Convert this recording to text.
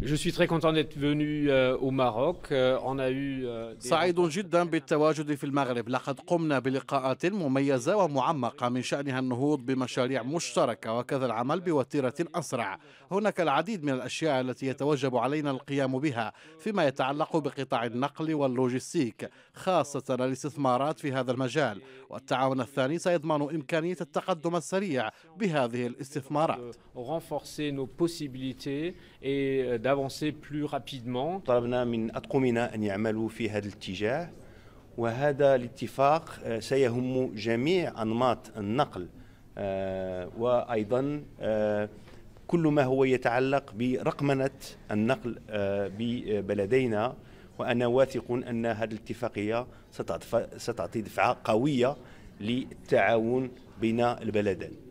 Je suis très content d'être venu euh, au Maroc. Euh, on a eu euh, سعيد جدا بالتواجد في المغرب. لقد قمنا بلقاءات مميزة ومعمقة من شأنها النهوض بمشاريع مشتركة وكذا العمل بوتيرة أسرع. هناك العديد من الأشياء التي يتوجب علينا القيام بها فيما يتعلق بقطاع النقل واللوجستيك خاصة الاستثمارات في هذا المجال والتعاون الثاني سيضمن إمكانية التقدم السريع بهذه الاستثمارات. d'avancer plus rapidement. طلبنا من أطقمنا أن يعملوا في هذا الاتجاه وهذا الاتفاق آه، سيهم جميع أنماط النقل آه، وأيضا آه، كل ما هو يتعلق برقمنة النقل ببلدينا وأنا واثق أن هذه الاتفاقية ستعطي دفعة قوية للتعاون بين البلدين